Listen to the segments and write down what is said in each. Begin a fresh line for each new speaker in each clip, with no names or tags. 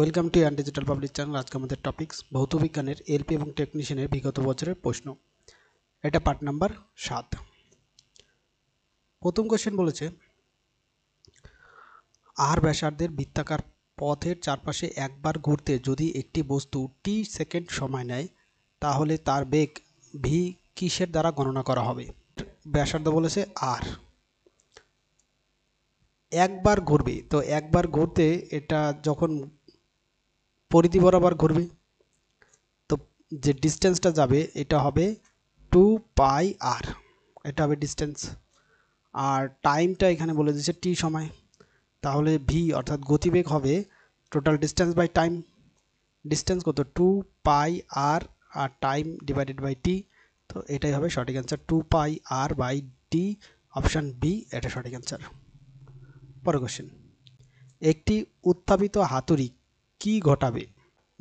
welcome to and digital public channel আজকে আমাদের topics ভৌতবিজ্ঞানের বিজ্ঞানের এলপি এবং টেকনিশিয়ানের বিগত বছরের প্রশ্ন এটা পার্ট নাম্বার সাত প্রথম কোশ্চেন বলেছে আর ব্যাসার্ধের বৃত্তাকার পথের চারপাশে একবার ঘুরতে যদি একটি বস্তু টি সেকেন্ড সময় নেয় তাহলে তার বেগ ভি কিসের দ্বারা গণনা করা হবে ব্যাসার্ধ বলেছে আর একবার ঘুরবে তো একবার ঘুরতে এটা যখন পরিধি বরাবর ঘুরবে তো যে ডিস্টেন্সটা যাবে এটা হবে টু পাই আর এটা হবে ডিস্টেন্স আর টাইমটা এখানে বলে দিচ্ছে টি সময় তাহলে ভি অর্থাৎ গতিবেগ হবে total distance by time distance কত টু পাই আর আর টাইম ডিভাইডেড বাই টি তো এটাই হবে সঠিক answer two pi r by T option B এটা সঠিক অ্যান্সার পরের কোশ্চেন একটি উত্থাপিত হাতুড়ি কি ঘটাবে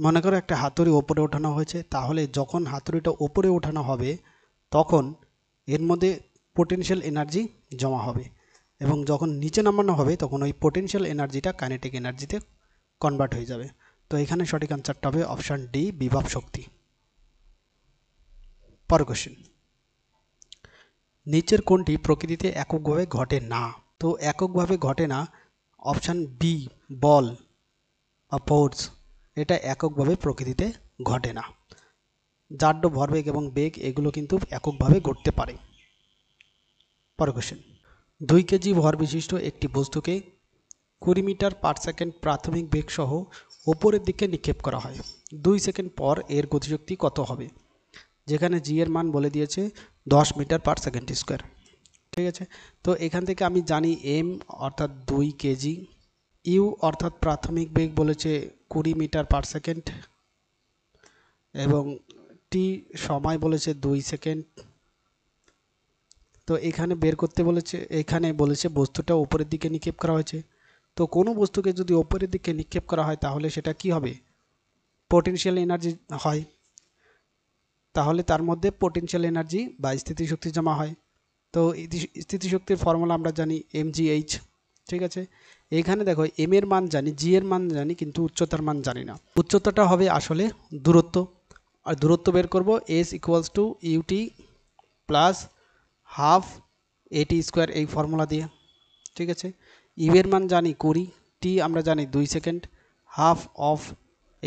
মনে করো একটা হাতুড়ি ওপরে ওঠানো হয়েছে তাহলে যখন হাতুড়িটা ওপরে ওঠানো হবে তখন এর মধ্যে পোটেনশিয়াল এনার্জি জমা হবে এবং যখন নিচে নামানো হবে তখন ওই পোটেনশিয়াল এনার্জিটা কাইনেটিক এনার্জিতে কনভার্ট হয়ে যাবে তো এখানে সঠিক অ্যান্সারটা হবে অপশান ডি বিভব শক্তি পর কোশ্চেন নিচের কোনটি প্রকৃতিতে এককভাবে ঘটে না তো এককভাবে ঘটে না অপশান বি বল ফোর্স এটা এককভাবে প্রকৃতিতে ঘটে না জাড্য ভরবেগ এবং বেগ এগুলো কিন্তু এককভাবে ঘটতে পারে পরের কোশ্চেন দুই কেজি ভর বিশিষ্ট একটি বস্তুকে কুড়ি মিটার পার সেকেন্ড প্রাথমিক বেগ সহ ওপরের দিকে নিক্ষেপ করা হয় দুই সেকেন্ড পর এর গতিশক্তি কত হবে যেখানে জি এর মান বলে দিয়েছে দশ মিটার পার সেকেন্ড স্কোয়ার ঠিক আছে তো এখান থেকে আমি জানি এম অর্থাৎ দুই কেজি ইউ অর্থাৎ প্রাথমিক বেগ বলেছে কুড়ি মিটার পার সেকেন্ড এবং টি সময় বলেছে দুই সেকেন্ড তো এখানে বের করতে বলেছে এখানে বলেছে বস্তুটা ওপরের দিকে নিক্ষেপ করা হয়েছে তো কোনো বস্তুকে যদি ওপরের দিকে নিক্ষেপ করা হয় তাহলে সেটা কি হবে পোটেনশিয়াল এনার্জি হয় তাহলে তার মধ্যে পোটেনশিয়াল এনার্জি বা স্থিতিশক্তি জমা হয় তো স্থিতিশক্তির ফর্মুলা আমরা জানি এইচ ঠিক আছে এখানে দেখো এম এর মান জানি জি এর মান জানি কিন্তু উচ্চতার মান জানি না উচ্চতাটা হবে আসলে দূরত্ব আর দূরত্ব বের করব S equals to u t plus half a t square এই ফর্মুলা দিয়ে ঠিক আছে ইউ এর মান জানি কুড়ি টি আমরা জানি দুই সেকেন্ড হাফ অফ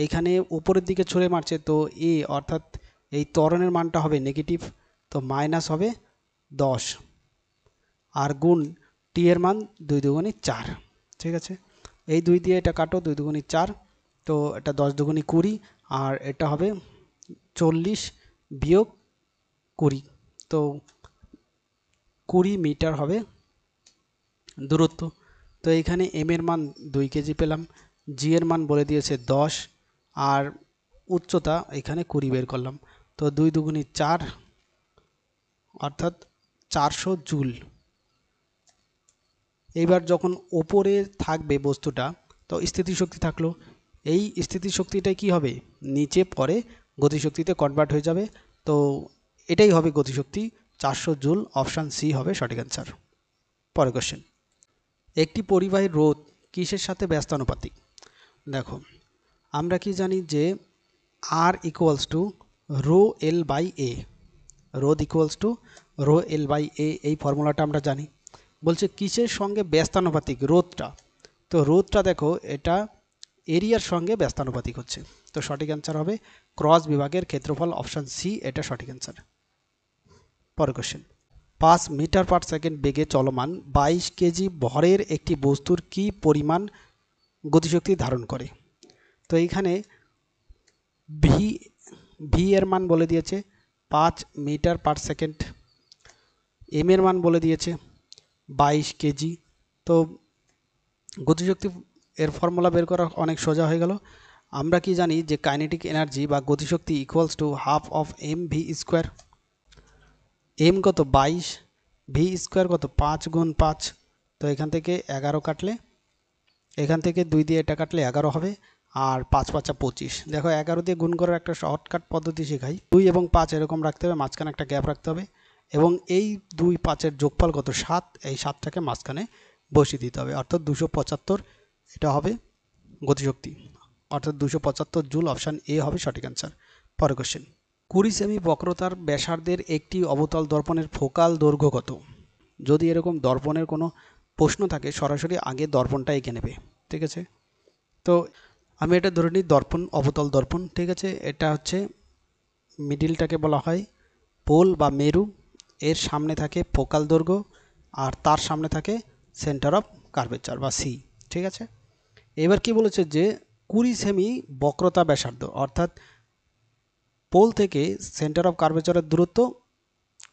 এইখানে উপরের দিকে ছুঁড়ে মারছে তো এ অর্থাৎ এই ত্বরণের মানটা হবে নেগেটিভ তো মাইনাস হবে দশ আর গুণ টি এর মান দুই দুগুণে চার ঠিক আছে এই দুই দিয়ে এটা কাটো দুই দুগুনি চার তো এটা দশ দুগুনি কুড়ি আর এটা হবে চল্লিশ বিয়োগ কুড়ি তো কুড়ি মিটার হবে দূরত্ব তো এখানে এম এর মান দুই কেজি পেলাম জি এর মান বলে দিয়েছে দশ আর উচ্চতা এখানে কুড়ি বের করলাম তো দুই দুগুনি চার অর্থাৎ চারশো জুল এইবার যখন ওপরে থাকবে বস্তুটা তো স্থিতিশক্তি থাকলো এই স্থিতিশক্তিটাই কি হবে নিচে পরে গতিশক্তিতে কনভার্ট হয়ে যাবে তো এটাই হবে গতিশক্তি চারশো জুল অপশান সি হবে সঠিক অ্যান্সার পরের কোশ্চেন একটি পরিবাহীর রোধ কিসের সাথে ব্যস্তানুপাতিক দেখো আমরা কি জানি যে R equals to rho L by A রোদ equals to rho L by A এই ফর্মুলাটা আমরা জানি বলছে কিসের সঙ্গে ব্যস্তানুপাতিক রোদটা তো রোদটা দেখো এটা এরিয়ার সঙ্গে ব্যস্তানুপাতিক হচ্ছে তো সঠিক অ্যান্সার হবে ক্রস বিভাগের ক্ষেত্রফল অপশান সি এটা সঠিক অ্যান্সার পর কোশ্চেন পাঁচ মিটার পার সেকেন্ড বেগে চলমান ২২ কেজি ভরের একটি বস্তুর কি পরিমাণ গতিশক্তি ধারণ করে তো এইখানে ভি ভি এর মান বলে দিয়েছে পাঁচ মিটার পার সেকেন্ড এম এর মান বলে দিয়েছে বাইশ কেজি তো গতিশক্তি এর ফর্মুলা বের করা অনেক সোজা হয়ে গেল আমরা কি জানি যে কাইনেটিক এনার্জি বা গতিশক্তি equals to half of M V square M কত বাইশ ভি স্কোয়ার কত পাঁচ গুণ পাঁচ তো এখান থেকে এগারো কাটলে এখান থেকে দুই দিয়ে এটা কাটলে এগারো হবে আর পাঁচ পাঁচা পঁচিশ দেখো এগারো দিয়ে গুণ করার একটা শর্টকাট পদ্ধতি শেখাই দুই এবং পাঁচ এরকম রাখতে হবে মাঝখানে একটা গ্যাপ রাখতে হবে এবং এই দুই পাঁচের যোগফল কত সাত এই সাতটাকে মাঝখানে বসিয়ে দিতে হবে অর্থাৎ দুশো পঁচাত্তর এটা হবে গতিশক্তি অর্থাৎ দুশো পঁচাত্তর জুল অপশান এ হবে সঠিক অ্যান্সার পরের কোশ্চেন কুড়ি সেমি বক্রতার ব্যাসার্ধের একটি অবতল দর্পণের ফোকাল দৈর্ঘ্য কত যদি এরকম দর্পণের কোনো প্রশ্ন থাকে সরাসরি আগে দর্পণটা এঁকে নেবে ঠিক আছে তো আমি এটা ধরে নিই দর্পণ অবতল দর্পণ ঠিক আছে এটা হচ্ছে মিডিলটাকে বলা হয় পোল বা মেরু এর সামনে থাকে ফোকাল দৈর্ঘ্য আর তার সামনে থাকে সেন্টার অফ কার্ভেচার বা সি ঠিক আছে এবার কি বলেছে যে কুড়ি সেমি বক্রতা ব্যাসার্ধ অর্থাৎ পোল থেকে সেন্টার অফ কার্ভেচারের দূরত্ব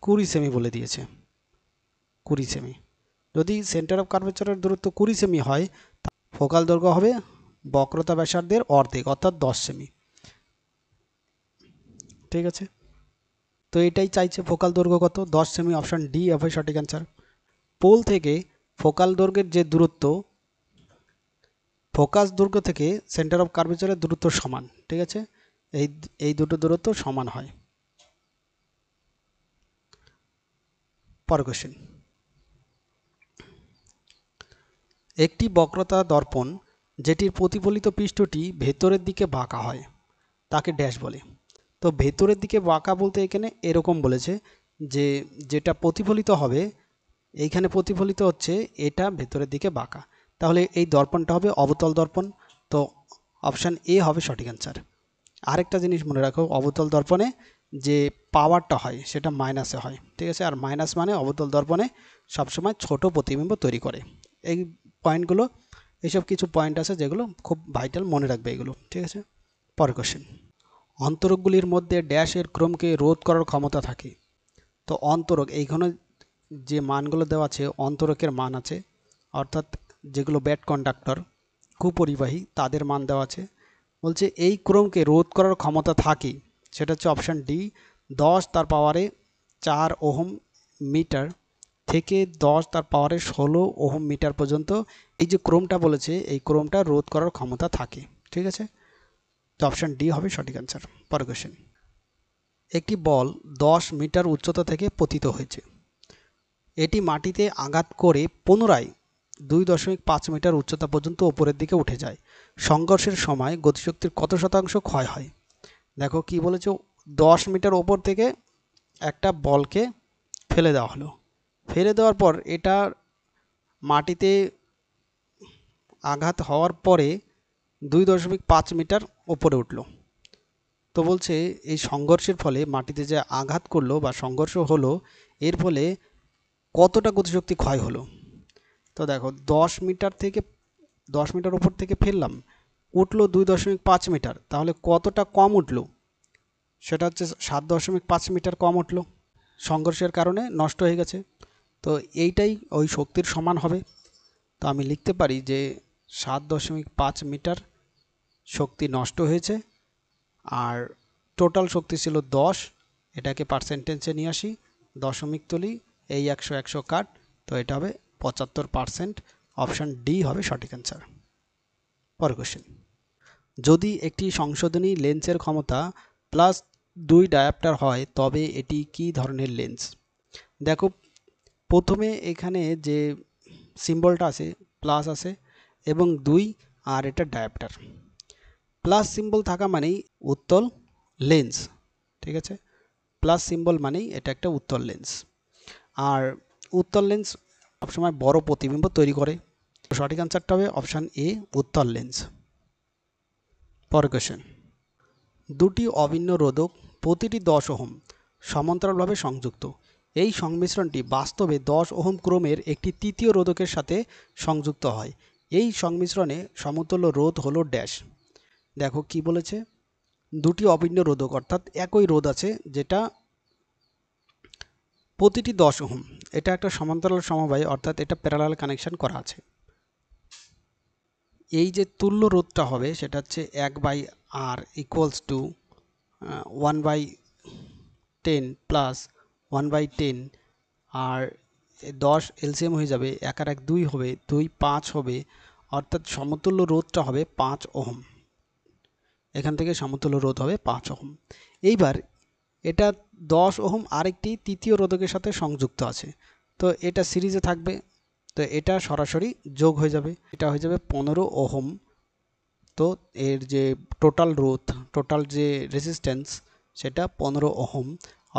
কুড়ি সেমি বলে দিয়েছে কুড়ি সেমি যদি সেন্টার অফ কার্ভেচারের দূরত্ব কুড়ি সেমি হয় ফোকাল দৈর্ঘ্য হবে বক্রতা ব্যাসার্ধের অর্ধেক অর্থাৎ দশ সেমি ঠিক আছে তো এটাই চাইছে ফোকাল দৈর্ঘ্য কত দশ সেমি অপশান ডি হবে সঠিক অ্যান্সার পোল থেকে ফোকাল দৈর্ঘ্যের যে দূরত্ব ফোকাস দৈর্ঘ্য থেকে সেন্টার অফ কার্ভেচারের দূরত্ব সমান ঠিক আছে এই এই দুটো দূরত্ব সমান হয় পর কোশ্চেন একটি বক্রতা দর্পণ যেটির প্রতিফলিত পৃষ্ঠটি ভেতরের দিকে বাঁকা হয় তাকে ড্যাশ বলে তো ভেতরের দিকে বাঁকা বলতে এখানে এরকম বলেছে যে যেটা প্রতিফলিত হবে এইখানে প্রতিফলিত হচ্ছে এটা ভেতরের দিকে বাঁকা তাহলে এই দর্পণটা হবে অবতল দর্পণ তো অপশান এ হবে সঠিক অ্যান্সার আরেকটা জিনিস মনে রাখো অবতল দর্পণে যে পাওয়ারটা হয় সেটা মাইনাসে হয় ঠিক আছে আর মাইনাস মানে অবতল দর্পণে সবসময় ছোট প্রতিবিম্ব তৈরি করে এই পয়েন্টগুলো এইসব কিছু পয়েন্ট আছে যেগুলো খুব ভাইটাল মনে রাখবে এগুলো ঠিক আছে পরের কোশ্চেন অন্তরকগুলির মধ্যে ড্যাশের ক্রমকে রোধ করার ক্ষমতা থাকে তো অন্তরক এইখানে যে মানগুলো দেওয়া আছে অন্তরকের মান আছে অর্থাৎ যেগুলো ব্যাড কন্ডাক্টর কুপরিবাহী তাদের মান দেওয়া আছে বলছে এই ক্রমকে রোধ করার ক্ষমতা থাকে সেটা হচ্ছে অপশান ডি দশ তার পাওয়ারে চার ওহম মিটার থেকে দশ তার পাওয়ারে ষোলো ওহম মিটার পর্যন্ত এই যে ক্রমটা বলেছে এই ক্রমটা রোধ করার ক্ষমতা থাকে ঠিক আছে তো অপশান ডি হবে সঠিক অ্যান্সার পরের কোশ্চেন একটি বল দশ মিটার উচ্চতা থেকে পতিত হয়েছে এটি মাটিতে আঘাত করে পুনরায় দুই দশমিক পাঁচ মিটার উচ্চতা পর্যন্ত ওপরের দিকে উঠে যায় সংঘর্ষের সময় গতিশক্তির কত শতাংশ ক্ষয় হয় দেখো কি বলেছে দশ মিটার ওপর থেকে একটা বলকে ফেলে দেওয়া হলো ফেলে দেওয়ার পর এটা মাটিতে আঘাত হওয়ার পরে দুই দশমিক পাঁচ মিটার ওপরে উঠল তো বলছে এই সংঘর্ষের ফলে মাটিতে যে আঘাত করলো বা সংঘর্ষ হলো এর ফলে কতটা গতিশক্তি ক্ষয় হলো তো দেখো দশ মিটার থেকে দশ মিটার ওপর থেকে ফেললাম উঠলো দুই দশমিক পাঁচ মিটার তাহলে কতটা কম উঠলো সেটা হচ্ছে সাত দশমিক পাঁচ মিটার কম উঠলো সংঘর্ষের কারণে নষ্ট হয়ে গেছে তো এইটাই ওই শক্তির সমান হবে তো আমি লিখতে পারি যে সাত দশমিক পাঁচ মিটার শক্তি নষ্ট হয়েছে আর টোটাল শক্তি ছিল দশ এটাকে পার্সেন্টেজে নিয়ে আসি দশমিক তুলি এই একশো একশো কাট তো এটা হবে পঁচাত্তর পারসেন্ট অপশান ডি হবে সঠিক অ্যান্সার পর কোশ্চেন যদি একটি সংশোধনী লেন্সের ক্ষমতা প্লাস দুই ডায়াপ্টার হয় তবে এটি কি ধরনের লেন্স দেখো প্রথমে এখানে যে সিম্বলটা আছে প্লাস আছে এবং দুই আর এটা ডায়াপ্টার প্লাস সিম্বল থাকা মানেই উত্তল লেন্স ঠিক আছে প্লাস সিম্বল মানেই এটা একটা উত্তল লেন্স আর উত্তল লেন্স সবসময় বড় প্রতিবিম্ব তৈরি করে সঠিক আনসারটা হবে অপশান এ উত্তল লেন্স পর কোয়েশন দুটি অভিন্ন রোধক প্রতিটি দশ ওহম সমান্তরালভাবে সংযুক্ত এই সংমিশ্রণটি বাস্তবে দশ ওহম ক্রমের একটি তৃতীয় রোধকের সাথে সংযুক্ত হয় এই সংমিশ্রণে সমতুল্য রোধ হল ড্যাশ দেখো কি বলেছে দুটি অভিন্ন রোধক অর্থাৎ একই রোধ আছে যেটা প্রতিটি দশ ওহম এটা একটা সমান্তরাল সমবায় অর্থাৎ এটা প্যারালাল কানেকশন করা আছে এই যে তুল্য রোধটা হবে সেটা হচ্ছে এক by R equals to one by ten plus one by ten আর দশ এলসিএম হয়ে যাবে এক আর এক দুই হবে দুই পাঁচ হবে অর্থাৎ সমতুল্য রোধটা হবে পাঁচ ওহম এখান থেকে সমতুল্য রোধ হবে পাঁচ ওহম এইবার এটা দশ ওহম আরেকটি তৃতীয় রোধকের সাথে সংযুক্ত আছে তো এটা সিরিজে থাকবে তো এটা সরাসরি যোগ হয়ে যাবে এটা হয়ে যাবে পনেরো ওহম তো এর যে টোটাল রোধ টোটাল যে রেজিস্ট্যান্স সেটা পনেরো ওহম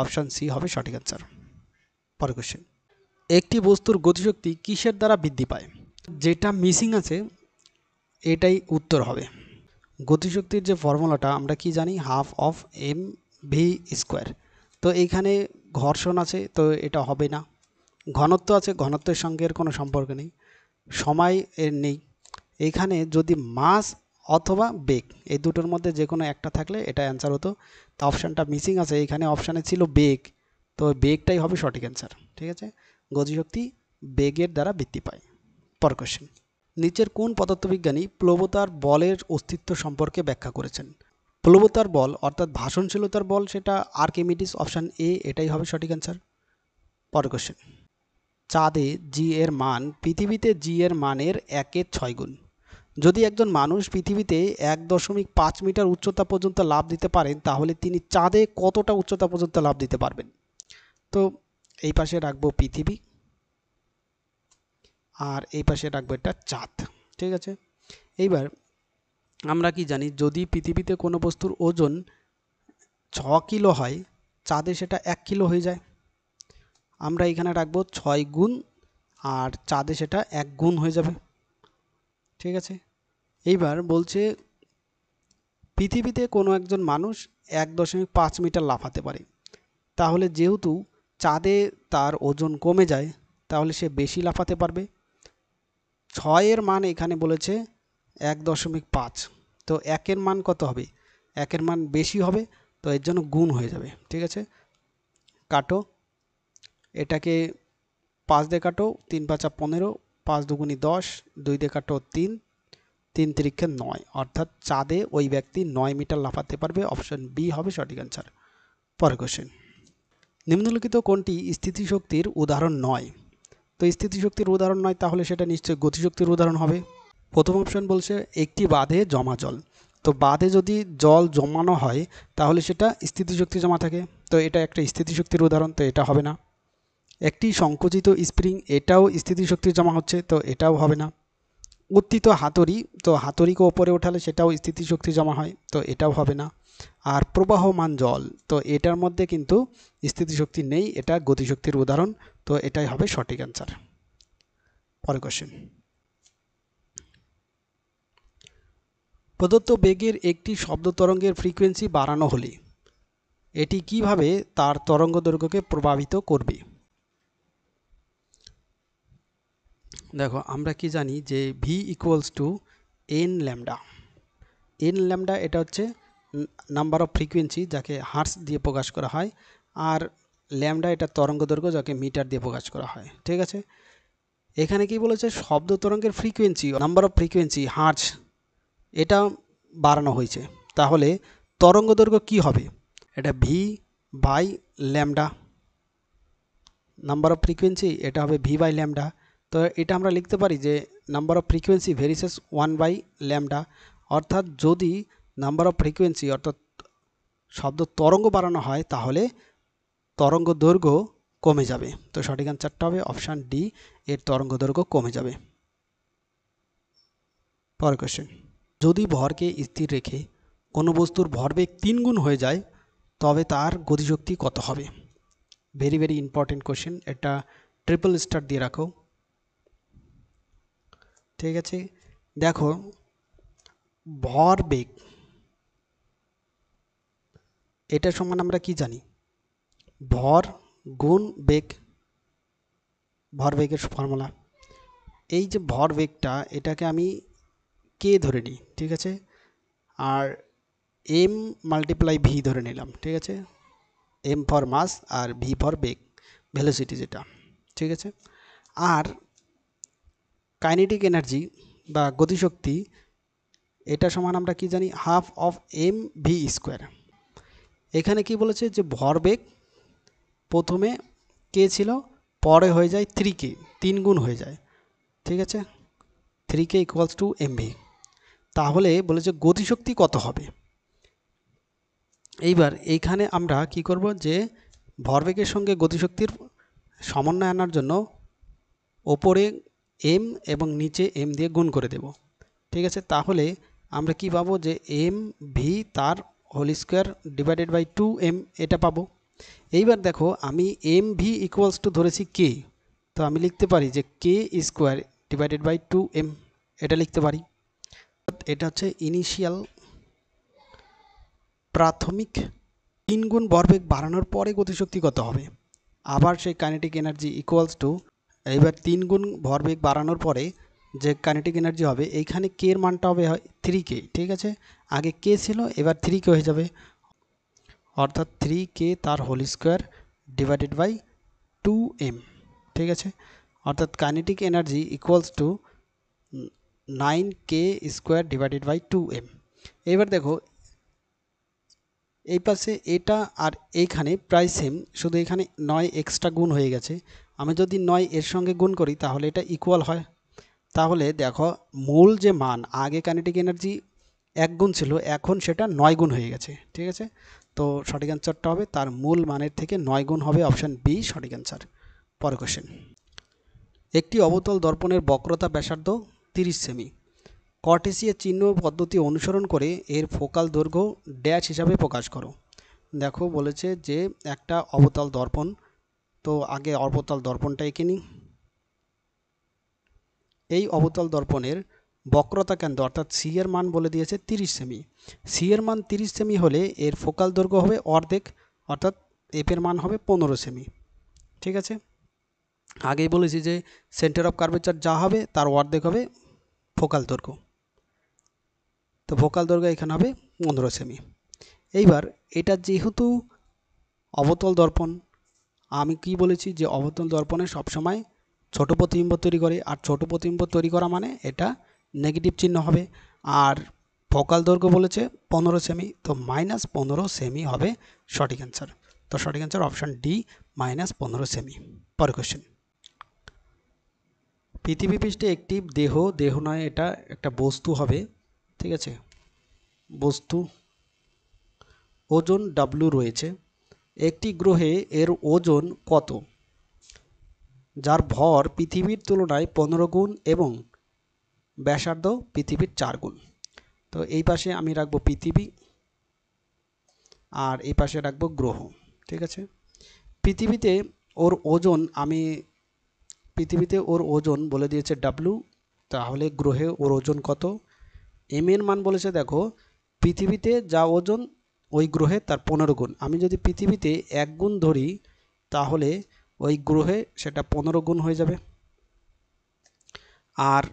অপশান সি হবে সঠিক অ্যান্সার পরের কোশ্চেন একটি বস্তুর গতিশক্তি কিসের দ্বারা বৃদ্ধি পায় যেটা মিসিং আছে এটাই উত্তর হবে গতিশক্তির যে ফর্মুলাটা আমরা কি জানি half of M V square তো এইখানে ঘর্ষণ আছে তো এটা হবে না ঘনত্ব আছে ঘনত্বের সঙ্গে এর কোনো সম্পর্ক নেই সময় এর নেই এইখানে যদি মাস অথবা বেগ এই দুটোর মধ্যে যে কোনো একটা থাকলে এটা অ্যান্সার হতো তা অপশানটা মিসিং আছে এখানে অপশানে ছিল বেগ তো বেগটাই হবে সঠিক অ্যান্সার ঠিক আছে গতিশক্তি বেগের দ্বারা বৃদ্ধি পায় পর কোশ্চেন নিচের কোন পদার্থবিজ্ঞানী প্লবতার বলের অস্তিত্ব সম্পর্কে ব্যাখ্যা করেছেন প্লবতার বল অর্থাৎ ভাষণশীলতার বল সেটা আর্কিমিডিস অপশান এ এটাই হবে সঠিক অ্যান্সার পর কোশ্চেন চাঁদে জি এর মান পৃথিবীতে জি এর মানের একের ছয় গুণ যদি একজন মানুষ পৃথিবীতে এক দশমিক পাঁচ মিটার উচ্চতা পর্যন্ত লাভ দিতে পারেন তাহলে তিনি চাঁদে কতটা উচ্চতা পর্যন্ত লাভ দিতে পারবেন তো এই পাশে রাখবো পৃথিবী আর এই পাশে রাখবো একটা চাঁদ ঠিক আছে এইবার আমরা কি জানি যদি পৃথিবীতে কোনো বস্তুর ওজন ছ কিলো হয় চাঁদে সেটা এক কিলো হয়ে যায় আমরা এখানে রাখবো ছয় গুণ আর চাঁদে সেটা এক গুণ হয়ে যাবে ঠিক আছে এইবার বলছে পৃথিবীতে কোনো একজন মানুষ এক দশমিক পাঁচ মিটার লাফাতে পারে তাহলে যেহেতু চাঁদে তার ওজন কমে যায় তাহলে সে বেশি লাফাতে পারবে ছয়ের মান এখানে বলেছে এক দশমিক পাঁচ তো একের মান কত হবে একের মান বেশি হবে তো এর জন্য গুণ হয়ে যাবে ঠিক আছে কাটো এটাকে পাঁচ দিয়ে কাটো তিন পাঁচা পনেরো পাঁচ দুগুনি দশ দুই দিয়ে কাটো তিন তিন তিরিক্ষে নয় অর্থাৎ চাঁদে ওই ব্যক্তি নয় মিটার লাফাতে পারবে অপশন বি হবে সঠিক অ্যান্সার পরে কোশ্চেন নিম্নলিখিত কোনটি স্থিতিশক্তির উদাহরণ নয় তো স্থিতিশক্তির উদাহরণ নয় তাহলে সেটা নিশ্চয়ই গতিশক্তির উদাহরণ হবে প্রথম অপশন বলছে একটি বাঁধে জমা জল তো বাঁধে যদি জল জমানো হয় তাহলে সেটা স্থিতিশক্তি জমা থাকে তো এটা একটা স্থিতিশক্তির উদাহরণ তো এটা হবে না একটি সংকুচিত স্প্রিং এটাও স্থিতিশক্তি জমা হচ্ছে তো এটাও হবে না উত্তিত হাতড়ি তো হাতড়িকে ওপরে ওঠালে সেটাও স্থিতিশক্তি জমা হয় তো এটাও হবে না আর প্রবাহমান জল তো এটার মধ্যে কিন্তু স্থিতিশক্তি নেই এটা গতিশক্তির উদাহরণ তো এটাই হবে সঠিক অ্যান্সার পরের কোয়েশ্চেন প্রদত্ত বেগের একটি শব্দ তরঙ্গের ফ্রিকোয়েন্সি বাড়ানো হলে এটি কিভাবে তার তরঙ্গ দৈর্ঘ্যকে প্রভাবিত করবে দেখো আমরা কি জানি যে V equals to N lambda N lambda এটা হচ্ছে নাম্বার অফ ফ্রিকোয়েন্সি যাকে হার্স দিয়ে প্রকাশ করা হয় আর ল্যামডা এটা তরঙ্গ দৈর্ঘ্য যাকে মিটার দিয়ে প্রকাশ করা হয় ঠিক আছে এখানে কি বলেছে শব্দ তরঙ্গের frequency number of frequency hertz এটা বাড়ানো হয়েছে তাহলে তরঙ্গ দৈর্ঘ্য কী হবে এটা V by lambda number of frequency এটা হবে ভি বাই ল্যামডা তো এটা আমরা লিখতে পারি যে number of frequency varies as one by lambda অর্থাৎ যদি নাম্বার অফ ফ্রিকোয়েন্সি অর্থাৎ শব্দ তরঙ্গ বাড়ানো হয় তাহলে তরঙ্গ দৈর্ঘ্য কমে যাবে তো সঠিক অ্যান্সারটা হবে অপশান ডি এর তরঙ্গ দৈর্ঘ্য কমে যাবে পরের কোয়েশ্চেন যদি ভরকে স্থির রেখে কোনো বস্তুর ভরবেগ তিন গুণ হয়ে যায় তবে তার গতিশক্তি কত হবে ভেরি ভেরি ইম্পর্টেন্ট কোয়েশ্চেন এটা ট্রিপল স্টার দিয়ে রাখো ঠিক আছে দেখো ভরবেগ এটা সমান আমরা কি জানি ভর গুণ বেগ ভরবেগের ফর্মুলা এই যে ভর ভরবেগটা এটাকে আমি কে ধরে নিই ঠিক আছে আর এম মাল্টিপ্লাই ভি ধরে নিলাম ঠিক আছে এম ফর মাস আর ভি ফর বেগ ভেলোসিটি যেটা ঠিক আছে আর কাইনেটিক এনার্জি বা গতিশক্তি এটা সমান আমরা কি জানি half of M V square এখানে কি বলেছে যে ভর ভরবেগ প্রথমে কে ছিল পরে হয়ে যায় থ্রি কে তিন গুণ হয়ে যায় ঠিক আছে three K equals to M V তাহলে বলেছে গতিশক্তি কত হবে এইবার এইখানে আমরা কি করব যে ভরবেগের সঙ্গে গতিশক্তির সমন্বয় আনার জন্য ওপরে এম এবং নিচে এম দিয়ে গুণ করে দেব ঠিক আছে তাহলে আমরা কি পাবো যে এম ভি তার whole square divided by two M এটা পাবো এইবার দেখো আমি এম ভি ইকুয়ালস টু ধরেছি কে তো আমি লিখতে পারি যে K square divided by two M এটা লিখতে পারি এটা হচ্ছে ইনিশিয়াল প্রাথমিক তিন গুণ বরবেগ বাড়ানোর পরে গতিশক্তি কত হবে আবার সেই কাইনেটিক এনার্জি ইকুয়ালস টু এইবার তিন গুণ ভরবেগ বাড়ানোর পরে যে কাইনেটিক এনার্জি হবে এইখানে কে এর মানটা হবে থ্রি কে ঠিক আছে আগে কে ছিল এবার থ্রি কে হয়ে যাবে অর্থাৎ থ্রি কে তার whole square divided by two M ঠিক আছে অর্থাৎ kinetic energy equals to nine K square divided by two M এবার দেখো এই পাশে এটা আর এইখানে প্রায় সেম শুধু এখানে নয় এক্সট্রা গুণ হয়ে গেছে আমি যদি নয় এর সঙ্গে গুণ করি তাহলে এটা ইকুয়াল হয় তাহলে দেখো মূল যে মান আগে কাইনেটিক এনার্জি এক গুণ ছিল এখন সেটা নয় গুণ হয়ে গেছে ঠিক আছে তো সঠিক অ্যান্সারটা হবে তার মূল মানের থেকে নয় গুণ হবে অপশান বি সঠিক অ্যান্সার পরের কোশ্চেন একটি অবতল দর্পণের বক্রতা ব্যাসার্ধ তিরিশ সেমি কর্টেসিয়া চিহ্ন পদ্ধতি অনুসরণ করে এর ফোকাল দৈর্ঘ্য ড্যাশ হিসাবে প্রকাশ করো দেখো বলেছে যে একটা অবতল দর্পণ তো আগে অবতল দর্পণটা এঁকে নিই এই অবতল দর্পণের বক্রতা কেন্দ্র অর্থাৎ সি এর মান বলে দিয়েছে তিরিশ সেমি সি এর মান তিরিশ সেমি হলে এর ফোকাল দৈর্ঘ্য হবে অর্ধেক অর্থাৎ এর মান হবে পনেরো সেমি ঠিক আছে আগেই বলেছি যে সেন্টার অফ কার্ভেচার যা হবে তার অর্ধেক হবে ফোকাল দৈর্ঘ্য তো ফোকাল দৈর্ঘ্য এখানে হবে পনেরো সেমি এইবার এটা যেহেতু অবতল দর্পণ আমি কি বলেছি যে অবতল দর্পণে সবসময় ছোট প্রতিবিম্ব তৈরি করে আর ছোট প্রতিবিম্ব তৈরি করা মানে এটা নেগেটিভ চিহ্ন হবে আর ফোকাল দৈর্ঘ্য বলেছে পনেরো সেমি তো মাইনাস পনেরো সেমি হবে সঠিক অ্যান্সার তো সঠিক অ্যান্সার অপশান ডি মাইনাস পনেরো সেমি পরের কোশ্চেন পৃথিবী পৃষ্ঠে একটি দেহ দেহ নয় এটা একটা বস্তু হবে ঠিক আছে বস্তু ওজন ডাব্লু রয়েছে একটি গ্রহে এর ওজন কত যার ভর পৃথিবীর তুলনায় পনেরো গুণ এবং ব্যাসার্ধ পৃথিবীর চার গুণ তো এই পাশে আমি রাখবো পৃথিবী আর এই পাশে রাখবো গ্রহ ঠিক আছে পৃথিবীতে ওর ওজন আমি পৃথিবীতে ওর ওজন বলে দিয়েছে ডাব্লু তাহলে গ্রহে ওর ওজন কত এম এর মান বলেছে দেখো পৃথিবীতে যা ওজন ওই গ্রহে তার পনেরো গুণ আমি যদি পৃথিবীতে এক গুণ ধরি তাহলে ওই গ্রহে সেটা পনেরো গুণ হয়ে যাবে আর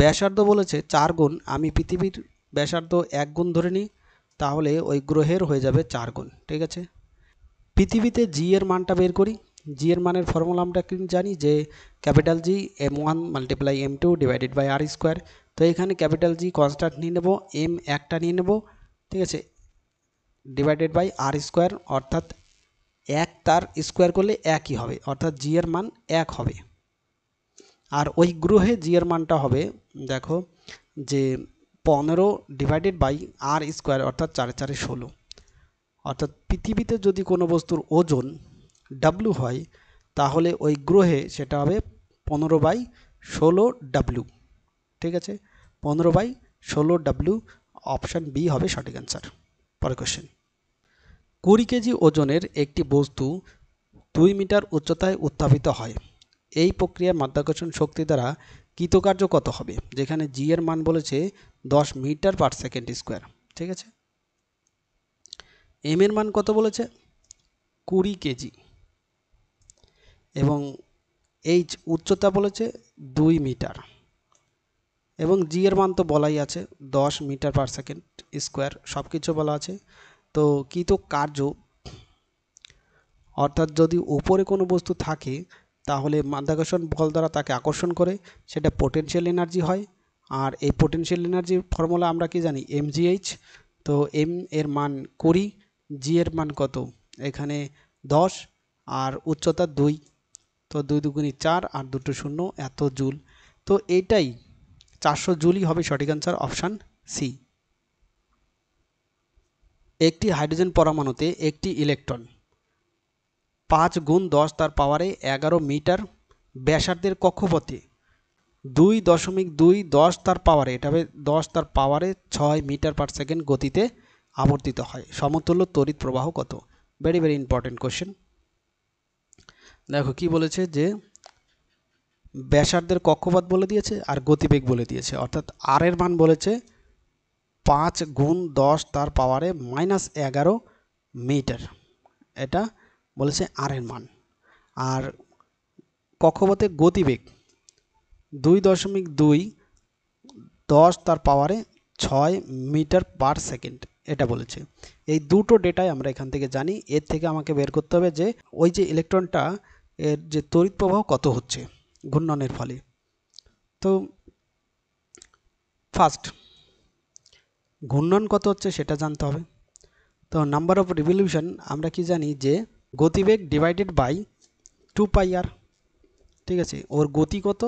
ব্যাসার্ধ বলেছে চার গুণ আমি পৃথিবীর ব্যাসার্ধ এক গুণ ধরে নিই তাহলে ওই গ্রহের হয়ে যাবে চার গুণ ঠিক আছে পৃথিবীতে জি এর মানটা বের করি জি এর মানের ফর্মুলা আমরা কিন্তু জানি যে capital G M one multiply M two divided by R square তো এখানে ক্যাপিটাল জি কনস্ট্যান্ট নিয়ে নেবো এম একটা নিয়ে নেবো ঠিক আছে ডিভাইডেড বাই আর স্কোয়ার অর্থাৎ এক তার স্কোয়ার করলে একই হবে অর্থাৎ জি এর মান এক হবে আর ওই গ্রহে জি এর মানটা হবে দেখো যে পনেরো ডিভাইডেড বাই আর স্কোয়ার অর্থাৎ চারে চারে ষোলো অর্থাৎ পৃথিবীতে যদি কোনো বস্তুর ওজন ডাব্লু হয় তাহলে ওই গ্রহে সেটা হবে পনেরো বাই ষোলো ডাব্লু ঠিক আছে পনেরো বাই ষোলো ডাব্লু অপশান বি হবে সঠিক অ্যান্সার পরের কোয়েশ্চেন কুড়ি কেজি ওজনের একটি বস্তু দুই মিটার উচ্চতায় উত্থাপিত হয় এই প্রক্রিয়া মাধ্যাকর্ষণ শক্তি দ্বারা কৃতকার্য কত হবে যেখানে জি এর মান বলেছে দশ মিটার পার সেকেন্ড স্কোয়ার ঠিক আছে এম এর মান কত বলেছে কুড়ি কেজি এবং এইচ উচ্চতা বলেছে দুই মিটার এবং জি এর মান তো বলাই আছে দশ মিটার পার সেকেন্ড স্কোয়ার সব কিছু বলা আছে তো কৃত কার্য অর্থাৎ যদি উপরে কোনো বস্তু থাকে তাহলে মাধ্যাকর্ষণ বল দ্বারা তাকে আকর্ষণ করে সেটা পোটেনশিয়াল এনার্জি হয় আর এই পোটেনশিয়াল এনার্জির ফর্মুলা আমরা কি জানি এম তো এম এর মান কুড়ি জি এর মান কত এখানে দশ আর উচ্চতা দুই তো দুই দুগুণি চার আর দুটো শূন্য এত জুল তো এটাই চারশো জুলই হবে সঠিক অ্যান্সার অপশান সি একটি হাইড্রোজেন পরমাণুতে একটি ইলেকট্রন পাঁচ গুণ দশ তার পাওয়ারে এগারো মিটার ব্যাসার্ধের কক্ষপথে দুই দশমিক দুই দশ তার পাওয়ারে এটা হবে দশ তার পাওয়ারে ছয় মিটার পার সেকেন্ড গতিতে আবর্তিত হয় সমতুল্য তড়িৎ প্রবাহ কত ভেরি ভেরি ইম্পর্টেন্ট কোশ্চেন দেখো কি বলেছে যে ব্যাসার্ধের কক্ষপথ বলে দিয়েছে আর গতিবেগ বলে দিয়েছে অর্থাৎ আর এর মান বলেছে পাঁচ গুণ দশ তার পাওয়ারে মাইনাস এগারো মিটার এটা বলেছে আর এর মান আর কক্ষপথে গতিবেগ দুই দশমিক দুই দশ তার পাওয়ারে ছয় মিটার পার সেকেন্ড এটা বলেছে এই দুটো ডেটাই আমরা এখান থেকে জানি এর থেকে আমাকে বের করতে হবে যে ওই যে ইলেকট্রনটা এর যে তড়িৎ প্রবাহ কত হচ্ছে ঘূর্ণনের ফলে তো ফার্স্ট ঘূর্ণন কত হচ্ছে সেটা জানতে হবে তো নাম্বার অফ রিভলিউশন আমরা কি জানি যে গতিবেগ divided by two pi r ঠিক আছে ওর গতি কত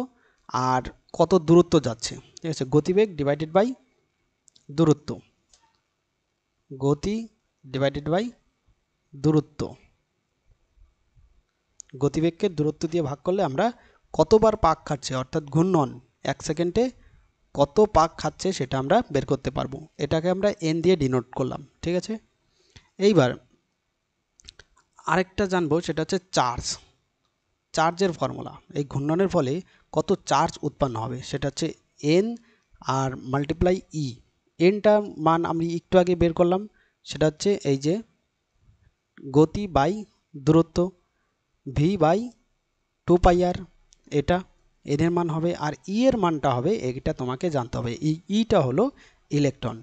আর কত দূরত্ব যাচ্ছে ঠিক আছে গতিবেগ ডিভাইডেড বাই দূরত্ব গতি ডিভাইডেড বাই দূরত্ব গতিবেগকে দূরত্ব দিয়ে ভাগ করলে আমরা কতবার পাক খাচ্ছে অর্থাৎ ঘূর্ণন এক সেকেন্ডে কত পাক খাচ্ছে সেটা আমরা বের করতে পারবো এটাকে আমরা এন দিয়ে ডিনোট করলাম ঠিক আছে এইবার আরেকটা জানবো সেটা হচ্ছে চার্জ চার্জের ফর্মুলা এই ঘূর্ণনের ফলে কত চার্জ উৎপন্ন হবে সেটা হচ্ছে এন আর মাল্টিপ্লাই ই এনটা মান আমি একটু আগে বের করলাম সেটা হচ্ছে এই যে গতি বাই দূরত্ব V by two pi r এটা এনের মান হবে আর ই e এর মানটা হবে এটা তোমাকে জানতে হবে ই ইটা e হলো ইলেকট্রন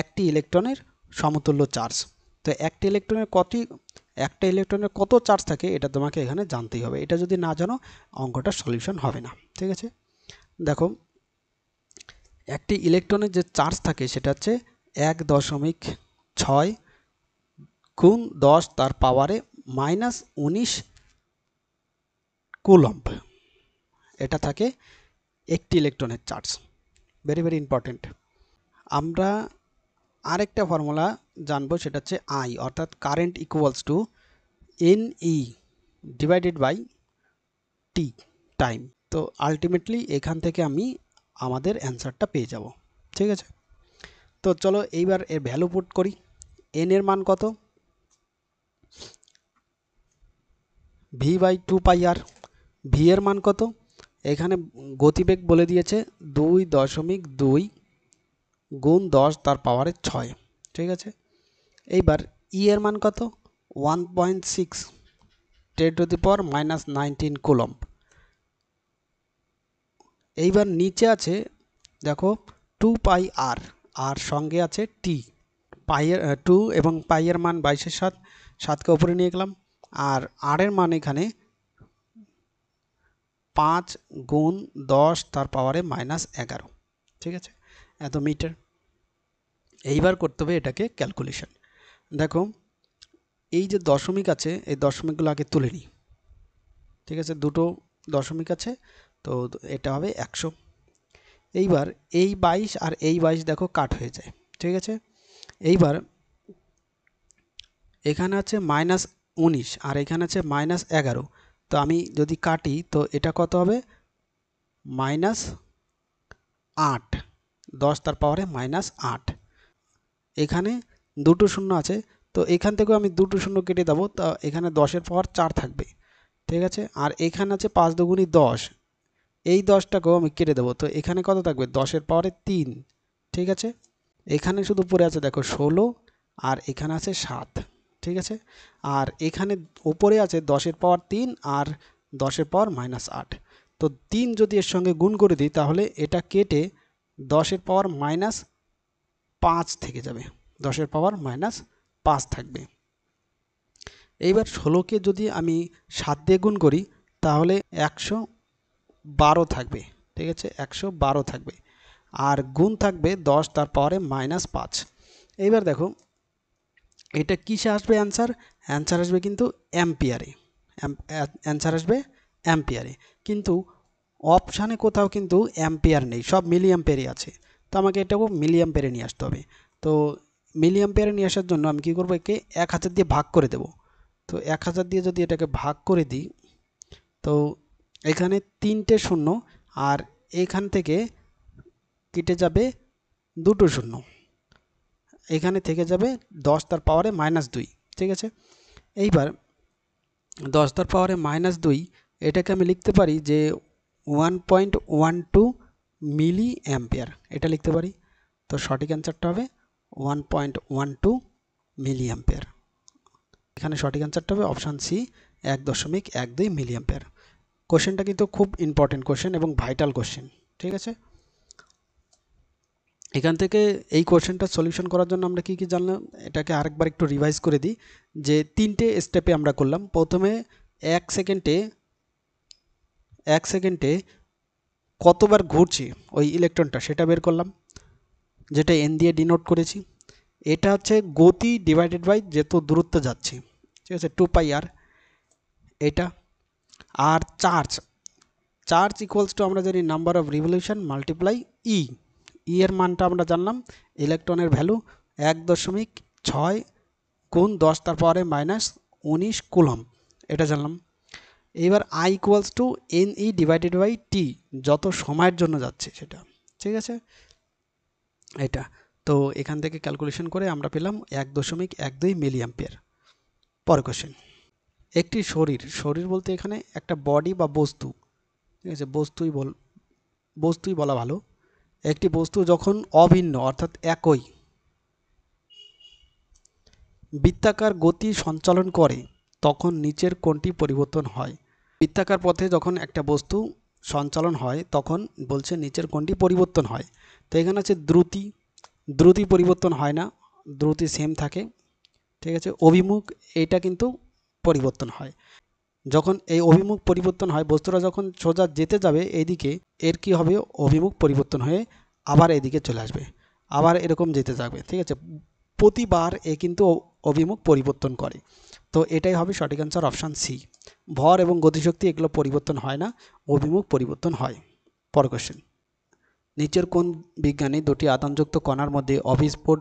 একটি ইলেকট্রনের সমতুল্য চার্জ তো একটি ইলেকট্রনের কটি একটা ইলেকট্রনের কত চার্জ থাকে এটা তোমাকে এখানে জানতেই হবে এটা যদি না জানো অঙ্কটা সলিউশন হবে না ঠিক আছে দেখো একটি ইলেকট্রনের যে চার্জ থাকে সেটা হচ্ছে এক দশমিক ছয় গুণ দশ তার পাওয়ারে মাইনাস উনিশ কুলম্ব এটা থাকে একটি ইলেকট্রনের চার্জ ভেরি ভেরি ইম্পর্ট্যান্ট আমরা আরেকটা ফর্মুলা জানবো সেটা হচ্ছে আই অর্থাৎ current equals to N E divided by T time তো আলটিমেটলি এখান থেকে আমি আমাদের অ্যান্সারটা পেয়ে যাব ঠিক আছে তো চলো এইবার এর ভ্যালু পুট করি এন এর মান কত V by two pi r V এর মান কত এখানে গতিবেগ বলে দিয়েছে দুই দশমিক দুই গুণ দশ তার পাওয়ারে ছয় ঠিক আছে এইবার ই e এর মান কত one point six ten to the power minus nineteen coulomb এইবার নিচে আছে দেখো টু পাই আর আর সঙ্গে আছে টি পাইয়ের টু এবং পাইয়ের মান বাইশের সাত সাতকে ওপরে নিয়ে গেলাম আর আরের মান এখানে পাঁচ গুণ দশ তার পাওয়ারে মাইনাস এগারো ঠিক আছে এত মিটার এইবার করতে হবে এটাকে ক্যালকুলেশন দেখো এই যে দশমিক আছে এই দশমিকগুলো আগে তুলে নিই ঠিক আছে দুটো দশমিক আছে তো এটা হবে একশো এইবার এই বাইশ আর এই বাইশ দেখো কাট হয়ে যায় ঠিক আছে এইবার এখানে আছে মাইনাস উনিশ আর এখানে আছে মাইনাস এগারো তো আমি যদি কাটি তো এটা কত হবে মাইনাস আট দশ তার পাওয়ারে মাইনাস আট এখানে দুটো শূন্য আছে তো এখান থেকেও আমি দুটো শূন্য কেটে দেবো তা এখানে দশের পাওয়ার চার থাকবে ঠিক আছে আর এখানে আছে পাঁচ দুগুণি দশ এই দশটাকেও আমি কেটে দেবো তো এখানে কত থাকবে দশের পাওয়ারে তিন ঠিক আছে এখানে শুধু পড়ে আছে দেখো ষোলো আর এখানে আছে সাত ঠিক আছে আর এখানে ওপরে আছে দশের পাওয়ার তিন আর দশের পাওয়ার মাইনাস আট তো তিন যদি এর সঙ্গে গুণ করে দিই তাহলে এটা কেটে দশের পাওয়ার মাইনাস পাঁচ থেকে যাবে দশের পাওয়ার মাইনাস পাঁচ থাকবে এইবার ষোলোকে যদি আমি সাত দিয়ে গুণ করি তাহলে একশো বারো থাকবে ঠিক আছে একশো বারো থাকবে আর গুণ থাকবে দশ তার পাওয়ারে মাইনাস পাঁচ এইবার দেখো এটা কিসে আসবে অ্যান্সার অ্যান্সার আসবে কিন্তু অ্যাম্পিয়ারে অ্যান্সার আসবে অ্যাম্পিয়ারে কিন্তু অপশানে কোথাও কিন্তু অ্যাম্পিয়ার নেই সব মিলি অ্যাম্পিয়ারই আছে তো আমাকে এটাকেও মিলিয়াম পেরে নিয়ে আসতে হবে তো মিলিয়াম পেরে নিয়ে আসার জন্য আমি কী করবো একে এক হাজার দিয়ে ভাগ করে দেব তো এক হাজার দিয়ে যদি এটাকে ভাগ করে দিই তো এখানে তিনটে শূন্য আর এখান থেকে কেটে যাবে দুটো শূন্য এখানে থেকে যাবে দশ তার পাওয়ারে মাইনাস দুই ঠিক আছে এইবার দশ তার পাওয়ারে মাইনাস দুই এটাকে আমি লিখতে পারি যে one point one two milliampere এটা লিখতে পারি তো সঠিক অ্যান্সারটা হবে one point one two milliampere এখানে সঠিক অ্যান্সারটা হবে অপশান সি এক দশমিক এক দুই মিলি অ্যাম্পিয়ার কোশ্চেনটা কিন্তু খুব ইম্পর্টেন্ট কোশ্চেন এবং ভাইটাল কোশ্চেন ঠিক আছে এখান থেকে এই কোশ্চেনটা সলিউশন করার জন্য আমরা কি কী জানলাম এটাকে আরেকবার একটু রিভাইজ করে দিই যে তিনটে স্টেপে আমরা করলাম প্রথমে এক সেকেন্ডে এক সেকেন্ডে কতবার ঘুরছি ওই ইলেকট্রনটা সেটা বের করলাম যেটা এন দিয়ে ডিনোট করেছি এটা হচ্ছে গতি ডিভাইডেড বাই যেত দূরত্ব যাচ্ছে ঠিক আছে টু পাই আর এটা আর চার্জ চার্জ ইকুয়ালস টু আমরা জানি number of revolution multiply E ইয়ের মানটা আমরা জানলাম ইলেকট্রনের ভ্যালু এক দশমিক ছয় গুণ দশ তার পাওয়ারে মাইনাস উনিশ কুলম এটা জানলাম এইবার I equals to N E divided by T যত সময়ের জন্য যাচ্ছে সেটা ঠিক আছে এটা তো এখান থেকে ক্যালকুলেশন করে আমরা পেলাম এক দশমিক এক দুই মিলিয়াম্পিয়ার পর কোশ্চেন একটি শরীর শরীর বলতে এখানে একটা বডি বা বস্তু ঠিক আছে বস্তুই বল বস্তুই বলা ভালো একটি বস্তু যখন অভিন্ন অর্থাৎ একই বৃত্তাকার গতি সঞ্চালন করে তখন নিচের কোনটি পরিবর্তন হয় বৃত্তাকার পথে যখন একটা বস্তু সঞ্চালন হয় তখন বলছে নিচের কোনটি পরিবর্তন হয় তো এখানে আছে দ্রুতি দ্রুতি পরিবর্তন হয় না দ্রুতি সেম থাকে ঠিক আছে অভিমুখ এটা কিন্তু পরিবর্তন হয় যখন এই অভিমুখ পরিবর্তন হয় বস্তুটা যখন সোজা যেতে যাবে এইদিকে এর কি হবে অভিমুখ পরিবর্তন হয়ে আবার এদিকে চলে আসবে আবার এরকম যেতে যাবে ঠিক আছে প্রতিবার এ কিন্তু অভিমুখ পরিবর্তন করে তো এটাই হবে সঠিক অ্যান্সার অপশান সি ভর এবং গতিশক্তি এগুলো পরিবর্তন হয় না অভিমুখ পরিবর্তন হয় পর কোশ্চেন নিচের কোন বিজ্ঞানী দুটি আদানযুক্ত কণার মধ্যে অভিস্ফোট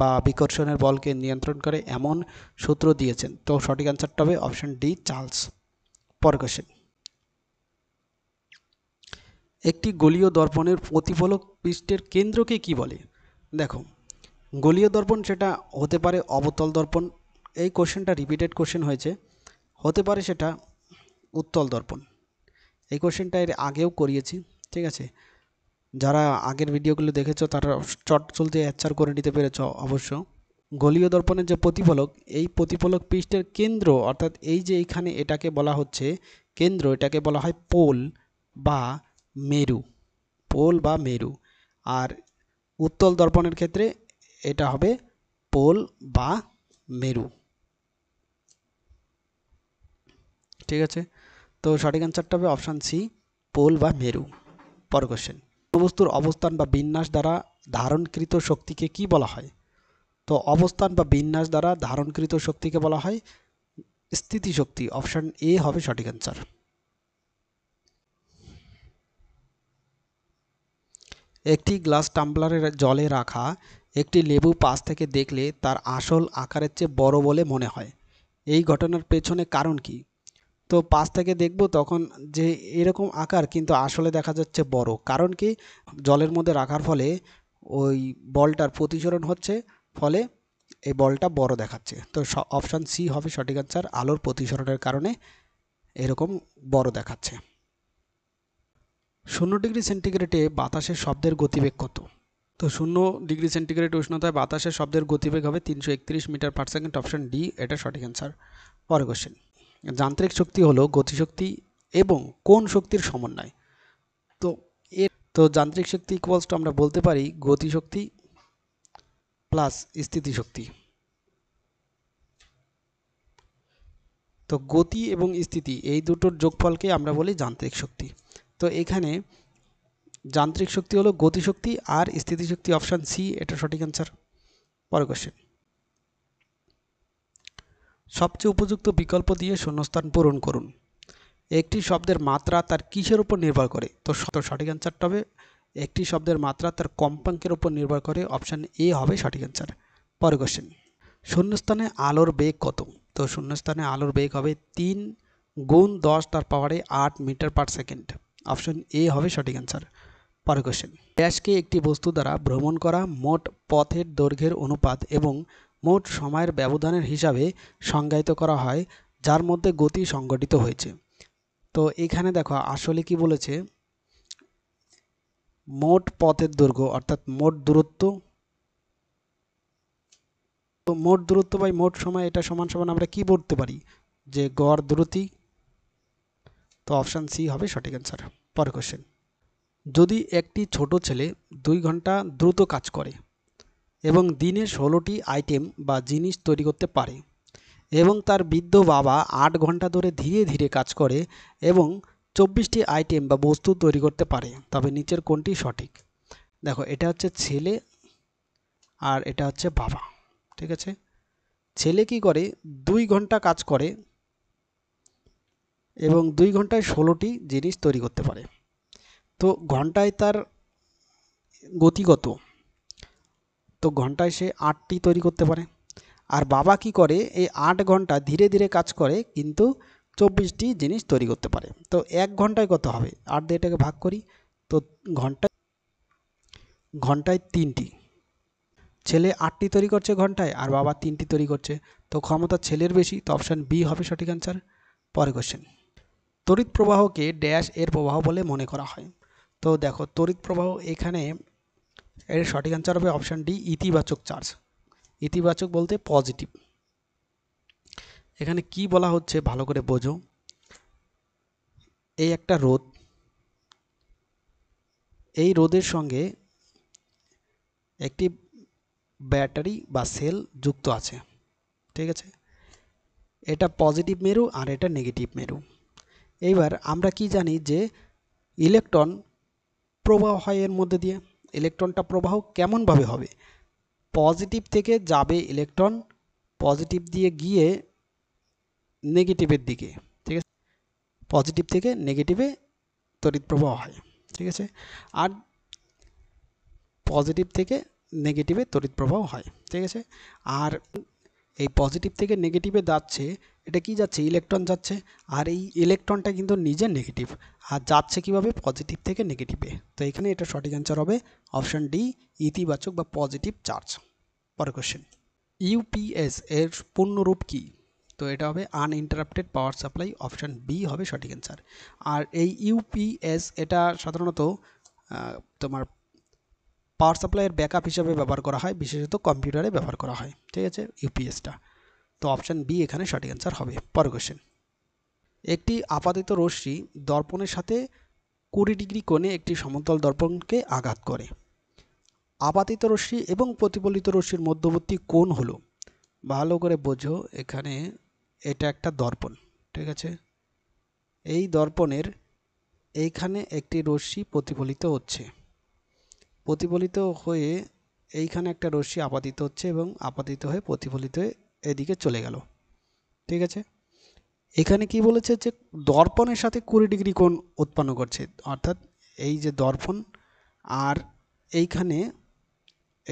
বা বিকর্ষণের বলকে নিয়ন্ত্রণ করে এমন সূত্র দিয়েছেন তো সঠিক অ্যান্সারটা হবে অপশন ডি চার্লস পর কোশ্চেন একটি গলীয় দর্পণের প্রতিফলক পৃষ্ঠের কেন্দ্রকে কি বলে দেখো গলীয় দর্পণ সেটা হতে পারে অবতল দর্পণ এই কোশ্চেনটা রিপিটেড কোশ্চেন হয়েছে হতে পারে সেটা উত্তল দর্পণ এই কোশ্চেনটা এর আগেও করিয়েছি ঠিক আছে যারা আগের ভিডিওগুলো দেখেছো তারা চট চলতে অ্যাচার করে নিতে পেরেছ অবশ্য গলীয় দর্পণের যে প্রতিফলক এই প্রতিফলক পৃষ্ঠের কেন্দ্র অর্থাৎ এই যে এখানে এটাকে বলা হচ্ছে কেন্দ্র এটাকে বলা হয় পোল বা মেরু পোল বা মেরু আর উত্তল দর্পণের ক্ষেত্রে এটা হবে পোল বা মেরু ঠিক আছে তো সঠিক অ্যান্সারটা হবে অপশান সি পোল বা মেরু পর কোশ্চেন বস্তুর অবস্থান বা বিন্যাস দ্বারা ধারণকৃত শক্তিকে কি বলা হয় তো অবস্থান বা বিন্যাস দ্বারা ধারণকৃত শক্তিকে বলা হয় স্থিতিশক্তি অপশান এ হবে সঠিক অ্যান্সার একটি গ্লাস টাম্বলারের জলে রাখা একটি লেবু পাশ থেকে দেখলে তার আসল আকারের চেয়ে বড় বলে মনে হয় এই ঘটনার পেছনে কারণ কি তো পাশ থেকে দেখব তখন যে এরকম আকার কিন্তু আসলে দেখা যাচ্ছে বড় কারণ কি জলের মধ্যে রাখার ফলে ওই বলটার প্রতিসরণ হচ্ছে ফলে এই বলটা বড় দেখাচ্ছে তো অপশান সি হবে সঠিক অ্যান্সার আলোর প্রতিসরণের কারণে এরকম বড় দেখাচ্ছে শূন্য ডিগ্রি সেন্টিগ্রেডে বাতাসের শব্দের গতিবেগ কত তো শূন্য ডিগ্রি সেন্টিগ্রেড উষ্ণতায় বাতাসের শব্দের গতিবেগ হবে তিনশো একত্রিশ metre per second option D এটা সঠিক অ্যান্সার পরে কোশ্চেন যান্ত্রিক শক্তি হলো গতিশক্তি এবং কোন শক্তির সমন্বয় তো এর তো যান্ত্রিক শক্তি ইকুয়ালস টু আমরা বলতে পারি গতিশক্তি প্লাস স্থিতিশক্তি তো গতি এবং স্থিতি এই দুটোর যোগফলকে আমরা বলি যান্ত্রিক শক্তি তো এখানে যান্ত্রিক শক্তি হলো গতিশক্তি আর স্থিতিশক্তি অপশান সি এটা সঠিক অ্যান্সার পরের কোশ্চেন সবচেয়ে উপযুক্ত বিকল্প দিয়ে শূন্যস্থান পূরণ করুন একটি শব্দের মাত্রা তার কিসের উপর নির্ভর করে তো সঠিক অ্যান্সারটা হবে একটি শব্দের মাত্রা তার কম্পাঙ্কের উপর নির্ভর করে অপশান এ হবে সঠিক অ্যান্সার পরে কোশ্চেন শূন্যস্থানে আলোর বেগ কত তো শূন্যস্থানে আলোর বেগ হবে তিন গুণ দশ তার পাওয়ারে আট metre per second option A হবে সঠিক অ্যান্সার পরে কোশ্চেন ড্যাশকে একটি বস্তু দ্বারা ভ্রমণ করা মোট পথের দৈর্ঘ্যের অনুপাত এবং মোট সময়ের ব্যবধানের হিসাবে সংজ্ঞায়িত করা হয় যার মধ্যে গতি সংগঠিত হয়েছে তো এখানে দেখো আসলে কি বলেছে মোট পথের দৈর্ঘ্য অর্থাৎ মোট দূরত্ব তো মোট দূরত্ব বাই মোট সময় এটা সমান সমান আমরা কি বলতে পারি যে গড় দূরতি তো অপশান সি হবে সঠিক অ্যান্সার পরের কোশ্চেন যদি একটি ছোট ছেলে দুই ঘন্টা দ্রুত কাজ করে এবং দিনে ষোলোটি আইটেম বা জিনিস তৈরি করতে পারে এবং তার বৃদ্ধ বাবা আট ঘন্টা ধরে ধীরে ধীরে কাজ করে এবং চব্বিশটি আইটেম বা বস্তু তৈরি করতে পারে তবে নিচের কোনটি সঠিক দেখো এটা হচ্ছে ছেলে আর এটা হচ্ছে বাবা ঠিক আছে ছেলে কি করে দুই ঘন্টা কাজ করে এবং দুই ঘন্টায় ষোলোটি জিনিস তৈরি করতে পারে তো ঘন্টায় তার গতিগত তো ঘন্টায় সে আটটি তৈরি করতে পারে আর বাবা কী করে এই আট ঘন্টা ধীরে ধীরে কাজ করে কিন্তু চব্বিশটি জিনিস তৈরি করতে পারে তো এক ঘন্টায় কত হবে আট দিয়ে এটাকে ভাগ করি তো ঘন্টায় ঘন্টায় তিনটি ছেলে আটটি তৈরি করছে ঘন্টায় আর বাবা তিনটি তৈরি করছে তো ক্ষমতা ছেলের বেশি তো অপশান বি হবে সঠিক অ্যান্সার পরে কোশ্চেন তড়িৎ প্রবাহকে ড্যাশ এর প্রবাহ বলে মনে করা হয় তো দেখো তড়িৎ প্রবাহ এখানে এর সঠিক অ্যান্সার হবে অপশান ডি ইতিবাচক চার্জ ইতিবাচক বলতে পজিটিভ এখানে কি বলা হচ্ছে ভালো করে বোঝো এই একটা রোদ এই রোদের সঙ্গে একটি ব্যাটারি বা সেল যুক্ত আছে ঠিক আছে এটা পজিটিভ মেরু আর এটা নেগেটিভ মেরু এইবার আমরা কি জানি যে ইলেকট্রন প্রবাহ হয় এর মধ্যে দিয়ে ইলেকট্রনটা প্রবাহ কেমনভাবে হবে পজিটিভ থেকে যাবে ইলেকট্রন পজিটিভ দিয়ে গিয়ে নেগেটিভের দিকে ঠিক আছে পজিটিভ থেকে নেগেটিভে তড়িৎ প্রবাহ হয় ঠিক আছে আর পজিটিভ থেকে নেগেটিভে তড়িৎ প্রবাহ হয় ঠিক আছে আর এই পজিটিভ থেকে নেগেটিভে যাচ্ছে এটা কি যাচ্ছে ইলেকট্রন যাচ্ছে আর এই ইলেকট্রনটা কিন্তু নিজে নেগেটিভ আর যাচ্ছে কিভাবে পজিটিভ থেকে নেগেটিভে তো এখানে এটা সঠিক অ্যান্সার হবে অপশান ডি ইতিবাচক বা পজিটিভ চার্জ পরে কোশ্চেন ইউপিএস এর পূর্ণরূপ কী তো এটা হবে uninterrupted power supply option B হবে সঠিক অ্যান্সার আর এই ইউপিএস এটা সাধারণত তোমার পাওয়ার সাপ্লাইয়ের ব্যাকআপ হিসাবে ব্যবহার করা হয় বিশেষত কম্পিউটারে ব্যবহার করা হয় ঠিক আছে ইউপিএসটা তো অপশান বি এখানে সঠিক অ্যান্সার হবে পরের কোশ্চেন একটি আপাতিত রশ্মি দর্পণের সাথে কুড়ি ডিগ্রি কোণে একটি সমতল দর্পণকে আঘাত করে আপাতিত রশ্মি এবং প্রতিফলিত রশ্মির মধ্যবর্তী কোণ হলো ভালো করে বোঝো এখানে এটা একটা দর্পণ ঠিক আছে এই দর্পণের এইখানে একটি রশ্মি প্রতিফলিত হচ্ছে প্রতিফলিত হয়ে এইখানে একটা রশ্মি আপাতিত হচ্ছে এবং আপাতিত হয়ে প্রতিফলিত হয়ে এদিকে চলে গেল ঠিক আছে এখানে কি বলেছে যে দর্পণের সাথে কুড়ি ডিগ্রি কোণ উৎপন্ন করছে অর্থাৎ এই যে দর্পণ আর এইখানে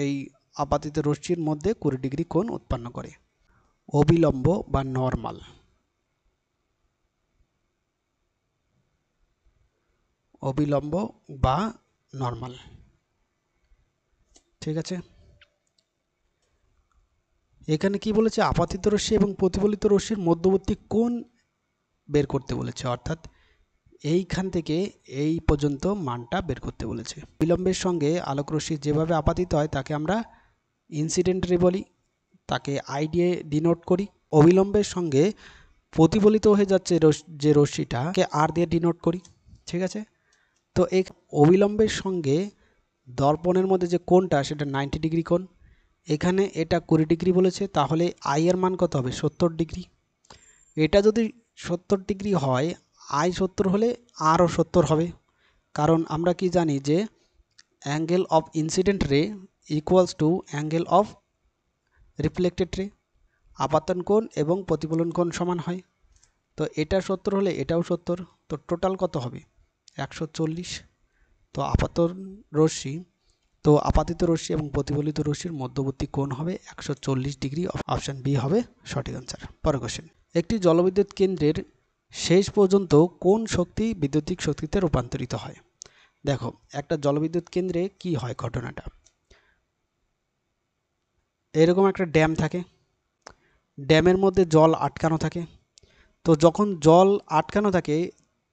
এই আপাতিত রশ্মির মধ্যে কুড়ি ডিগ্রি কোণ উৎপন্ন করে অবিলম্ব বা নর্মাল অবিলম্ব বা নর্মাল ঠিক আছে এখানে কি বলেছে আপাতিত রশ্মি এবং প্রতিফলিত রশ্মির মধ্যবর্তী কোণ বের করতে বলেছে অর্থাৎ এইখান থেকে এই পর্যন্ত মানটা বের করতে বলেছে বিলম্বের সঙ্গে আলোকরশ্মি যেভাবে আপাতিত হয় তাকে আমরা ইনসিডেন্ট রে বলি তাকে আইডিয়ে ডিনোট করি অবিলম্বের সঙ্গে প্রতিফলিত হয়ে যাচ্ছে যে রশ্মিটাকে আর দিয়ে ডিনোট করি ঠিক আছে তো এক অবিলম্বের সঙ্গে দর্পণের মধ্যে যে কোণটা সেটা নাইনটি ডিগ্রি কোণ এখানে এটা কুড়ি ডিগ্রি বলেছে তাহলে আই এর মান কত হবে সত্তর ডিগ্রি এটা যদি সত্তর ডিগ্রি হয় আই সত্তর হলে আরও সত্তর হবে কারণ আমরা কি জানি যে angle of incident ray equals to angle of reflected ray আপাতন কোণ এবং প্রতিফলন কোণ সমান হয় তো এটা সত্তর হলে এটাও সত্তর তো টোটাল কত হবে একশো চল্লিশ তো আপাতন রশ্মি তো আপাতিত রশ্মি এবং প্রতিফলিত রশ্মির মধ্যবর্তী কোণ হবে একশো ডিগ্রি অপশান বি হবে সঠিক অ্যান্সার পরের কোশ্চেন একটি জলবিদ্যুৎ কেন্দ্রের শেষ পর্যন্ত কোন শক্তি বিদ্যুতিক শক্তিতে রূপান্তরিত হয় দেখো একটা জলবিদ্যুৎ কেন্দ্রে কি হয় ঘটনাটা এরকম একটা ড্যাম থাকে ড্যামের মধ্যে জল আটকানো থাকে তো যখন জল আটকানো থাকে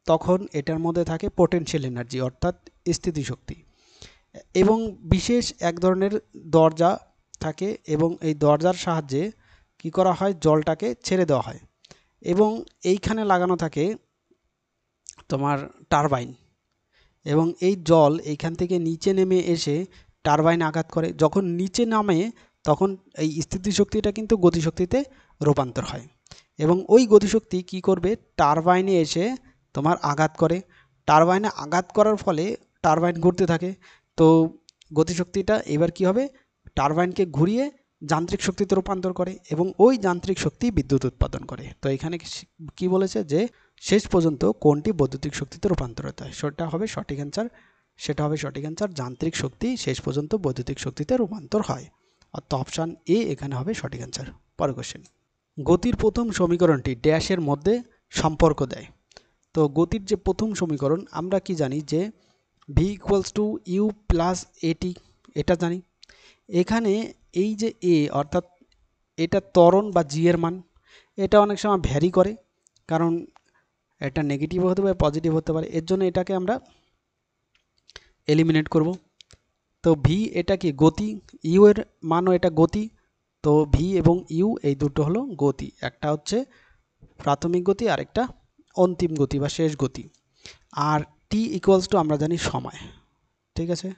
তখন এটার মধ্যে থাকে পোটেনশিয়াল এনার্জি অর্থাৎ স্থিতিশক্তি এবং বিশেষ এক ধরনের দরজা থাকে এবং এই দরজার সাহায্যে কী করা হয় জলটাকে ছেড়ে দেওয়া হয় এবং এইখানে লাগানো থাকে তোমার টারবাইন এবং এই জল এইখান থেকে নিচে নেমে এসে টারবাইন আঘাত করে যখন নিচে নামে তখন এই স্থিতিশক্তিটা কিন্তু গতিশক্তিতে রূপান্তর হয় এবং ওই গতিশক্তি কি করবে টারবাইনে এসে তোমার আঘাত করে টারবাইনে আঘাত করার ফলে টারবাইন ঘুরতে থাকে তো গতিশক্তিটা এবার কি হবে টারবাইনকে ঘুরিয়ে যান্ত্রিক শক্তিতে রূপান্তর করে এবং ওই যান্ত্রিক শক্তি বিদ্যুৎ উৎপাদন করে তো এখানে কি বলেছে যে শেষ পর্যন্ত কোনটি বৈদ্যুতিক শক্তিতে রূপান্তরিত হয় সেটা হবে সঠিক অ্যান্সার সেটা হবে সঠিক অ্যান্সার যান্ত্রিক শক্তি শেষ পর্যন্ত বৈদ্যুতিক শক্তিতে রূপান্তর হয় অর্থাৎ অপশান এ এখানে হবে সঠিক অ্যান্সার পরের কোশ্চেন গতির প্রথম সমীকরণটি ড্যাশের মধ্যে সম্পর্ক দেয় তো গতির যে প্রথম সমীকরণ আমরা কি জানি যে V equals to U plus a t এটা জানি এখানে এই যে এ অর্থাৎ এটা ত্বরণ বা জি এর মান এটা অনেক সময় ভ্যারি করে কারণ এটা নেগেটিভ হতে পারে পজিটিভ হতে পারে এর জন্য এটাকে আমরা এলিমিনেট করব তো ভি এটা কি গতি ইউ এর মানও এটা গতি তো ভি এবং ইউ এই দুটো হলো গতি একটা হচ্ছে প্রাথমিক গতি আরেকটা অন্তিম গতি বা শেষ গতি আর টি ইকুয়ালস টু আমরা জানি সময় ঠিক আছে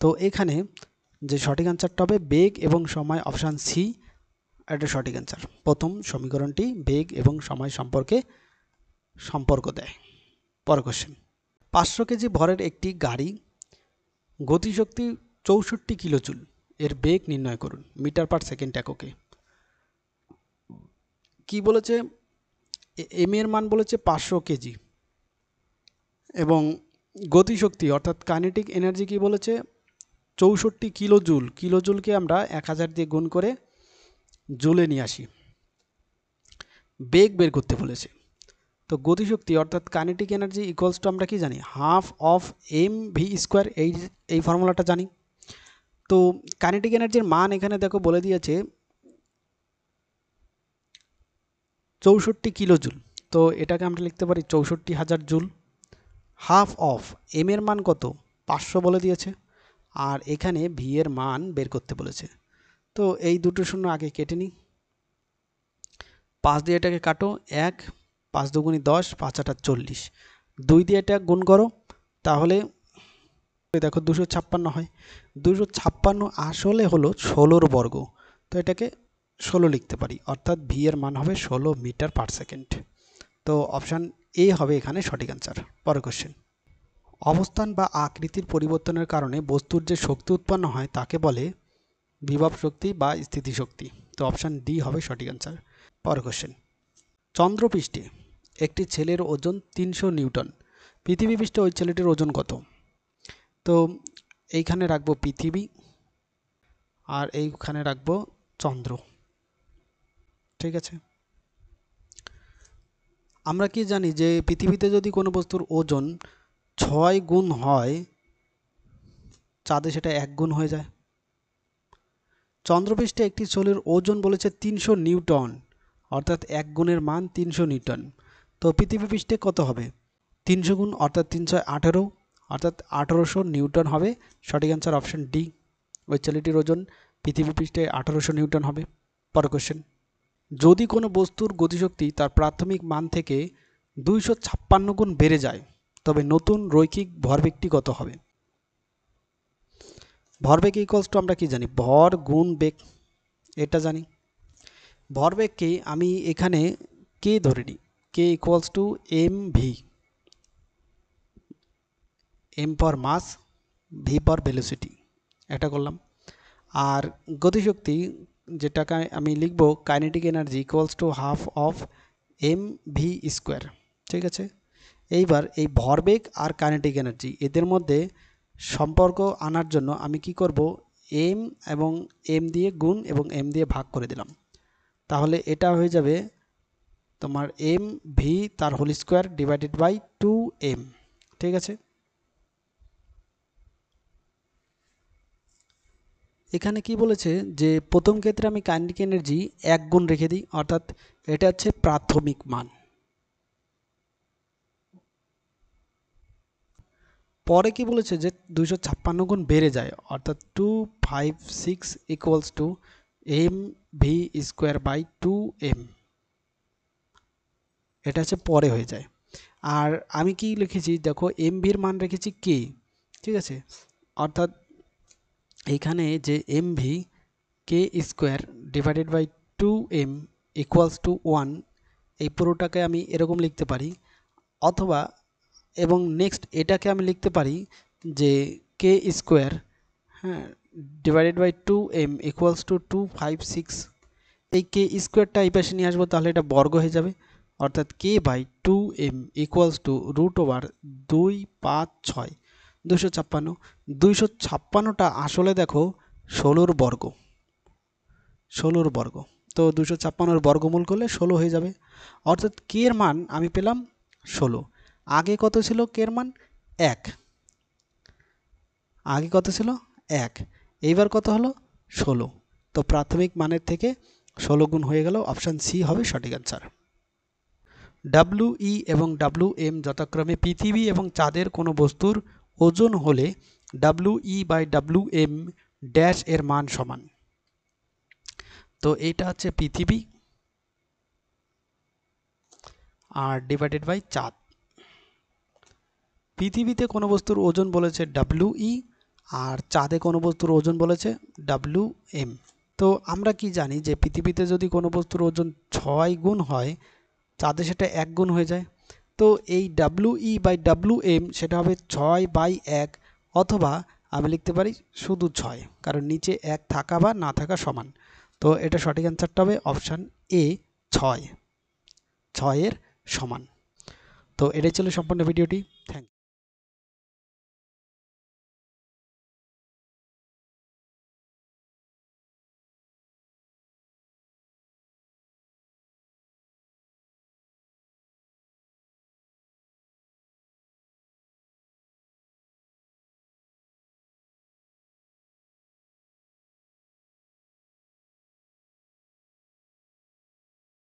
তো এখানে যে সঠিক অ্যান্সারটা হবে বেগ এবং সময় অপশান সি এটা সঠিক অ্যান্সার প্রথম সমীকরণটি বেগ এবং সময় সম্পর্কে সম্পর্ক দেয় পর কোশ্চেন পাঁচশো কেজি ভরের একটি গাড়ি গতিশক্তি চৌষট্টি কিলোজুল এর বেগ নির্ণয় করুন মিটার পার সেকেন্ড এককে কি বলেছে এম এর মান বলেছে পাঁচশো কেজি এবং গতিশক্তি অর্থাৎ কাইনেটিক এনার্জি কি বলেছে চৌষট্টি কিলো জুল কিলো জুলকে আমরা এক হাজার দিয়ে গুণ করে জুলে নিয়ে আসি বেগ বের করতে বলেছে তো গতিশক্তি অর্থাৎ কাইনেটিক এনার্জি ইকুয়ালস টু আমরা কি জানি half of M V square এই এই ফর্মুলাটা জানি তো কাইনেটিক এনার্জির মান এখানে দেখো বলে দিয়েছে চৌষট্টি কিলো জুল তো এটাকে আমরা লিখতে পারি চৌষট্টি হাজার জুল হাফ অফ এম এর মান কত পাঁচশো বলে দিয়েছে আর এখানে ভি এর মান বের করতে বলেছে তো এই দুটো শূন্য আগে কেটে নিই পাঁচ দিয়ে এটাকে কাটো এক পাঁচ দুগুণি দশ পাঁচ আটার চল্লিশ দুই দিয়ে এটা গুণ করো তাহলে দেখো দুশো ছাপ্পান্ন হয় দুশো ছাপ্পান্ন আসলে হলো ষোলোর বর্গ তো এটাকে ষোলো লিখতে পারি অর্থাৎ ভি এর মান হবে ষোলো মিটার পার সেকেন্ড তো অপশান এ হবে এখানে সঠিক অ্যান্সার পরের কোশ্চেন অবস্থান বা আকৃতির পরিবর্তনের কারণে বস্তুর যে শক্তি উৎপন্ন হয় তাকে বলে বিভব শক্তি বা স্থিতিশক্তি তো অপশান ডি হবে সঠিক অ্যান্সার পরের কোশ্চেন চন্দ্রপৃষ্ঠে একটি ছেলের ওজন তিনশো নিউটন পৃথিবী পৃষ্ঠে ওই ছেলেটির ওজন কত তো এইখানে রাখবো পৃথিবী আর এইখানে রাখবো চন্দ্র ঠিক আছে আমরা কি জানি যে পৃথিবীতে যদি কোনো বস্তুর ওজন ছয় গুণ হয় চাঁদে সেটা এক গুণ হয়ে যায় চন্দ্রপৃষ্ঠে একটি সোলের ওজন বলেছে তিনশো নিউটন অর্থাৎ এক গুণের মান তিনশো নিউটন তো পৃথিবী পৃষ্ঠে কত হবে তিনশো গুণ অর্থাৎ তিনশো আঠেরো অর্থাৎ আঠেরোশো নিউটন হবে সঠিক অ্যান্সার অপশন ডি ওই ছেলেটির ওজন পৃথিবী পৃষ্ঠে আঠেরোশো নিউটন হবে পর কোশ্চেন যদি কোনো বস্তুর গতিশক্তি তার প্রাথমিক মান থেকে দুইশো ছাপ্পান্ন গুণ বেড়ে যায় তবে নতুন রৈখিক ভরবেগটি কত হবে ভরবেগ ইকলস টু আমরা কি জানি ভর গুণ বেগ এটা জানি ভরবেগকে আমি এখানে কে ধরে নিই K equals to M V M for mass V for velocity এটা করলাম আর গতিশক্তি যেটাকে আমি লিখব kinetic energy equals to half of M V square ঠিক আছে এইবার এই ভরবেগ আর কাইনেটিক এনার্জি এদের মধ্যে সম্পর্ক আনার জন্য আমি কি করব এম এবং এম দিয়ে গুণ এবং এম দিয়ে ভাগ করে দিলাম তাহলে এটা হয়ে যাবে তোমার এম ভি তার whole square divided by two M ঠিক আছে এখানে কি বলেছে যে প্রথম ক্ষেত্রে আমি কাইনেটিক এনার্জি এক গুণ রেখে দিই অর্থাৎ এটা হচ্ছে প্রাথমিক মান পরে কি বলেছে যে দুইশো ছাপ্পান্ন গুণ বেড়ে যায় অর্থাৎ two five six equals to M V square by two M এটা হচ্ছে পরে হয়ে যায় আর আমি কি লিখেছি দেখো এম ভির মান রেখেছি কে ঠিক আছে অর্থাৎ এইখানে যে এম ভি কে square divided by two M equals to one এই পুরোটাকে আমি এরকম লিখতে পারি অথবা এবং নেক্সট এটাকে আমি লিখতে পারি যে কে স্কোয়ার হ্যাঁ divided by two M equals to two five six এই কে স্কোয়ারটা এই পাশে নিয়ে আসবো তাহলে এটা বর্গ হয়ে যাবে অর্থাৎ K by two M equals to root over দুই পাঁচ ছয় দুশো ছাপ্পান্ন দুইশো ছাপ্পান্নটা আসলে দেখো ষোলোর বর্গ ষোলোর বর্গ তো দুশো ছাপ্পান্নর বর্গমূল করলে ষোলো হয়ে যাবে অর্থাৎ কের মান আমি পেলাম ষোলো আগে কত ছিল কের মান এক আগে কত ছিল এক এইবার কত হলো ষোলো তো প্রাথমিক মানের থেকে ষোলো গুণ হয়ে গেল অপশান সি হবে সঠিক অ্যান্সার ডাব্লুই e এবং ডাব্লু এম যথাক্রমে পৃথিবী এবং চাঁদের কোনো বস্তুর ওজন হলে W E by W M dash এর মান সমান তো এটা হচ্ছে পৃথিবী আর ডিভাইডেড বাই চাঁদ পৃথিবীতে কোনো বস্তুর ওজন বলেছে ডাব্লু ই e আর চাঁদে কোনো বস্তুর ওজন বলেছে ডাব্লু এম তো আমরা কি জানি যে পৃথিবীতে যদি কোনো বস্তুর ওজন ছয় গুণ হয় চাঁদে সেটা এক গুণ হয়ে যায় তো এই W E by W M সেটা হবে ছয় বাই এক অথবা আমি লিখতে পারি শুধু ছয় কারণ নিচে এক থাকা বা না থাকা সমান তো এটা সঠিক অ্যান্সারটা হবে অপশান এ ছয় ছয়ের সমান তো এটাই ছিল সম্পূর্ণ ভিডিওটি